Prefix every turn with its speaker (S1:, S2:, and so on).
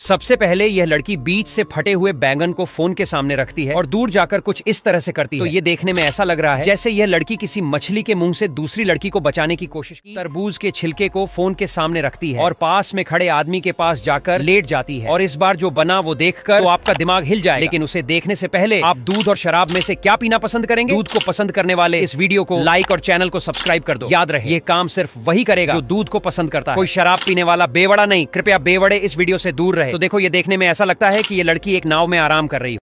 S1: सबसे पहले यह लड़की बीच से फटे हुए बैंगन को फोन के सामने रखती है और दूर जाकर कुछ इस तरह से करती तो है तो ये देखने में ऐसा लग रहा है जैसे यह लड़की किसी मछली के मुंह से दूसरी लड़की को बचाने की कोशिश की तरबूज के छिलके को फोन के सामने रखती है और पास में खड़े आदमी के पास जाकर लेट जाती है और इस बार जो बना वो देख कर तो आपका दिमाग हिल जाए लेकिन उसे देखने से पहले आप दूध और शराब में से क्या पीना पसंद करेंगे दूध को पसंद करने वाले इस वीडियो को लाइक और चैनल को सब्सक्राइब कर दो याद रहे ये काम सिर्फ वही करेगा जो दूध को पसंद करता है कोई शराब पीने वाला बेवड़ा नहीं कृपया बेवड़े इस वीडियो से दूर रहे तो देखो ये देखने में ऐसा लगता है कि ये लड़की एक नाव में आराम कर रही हो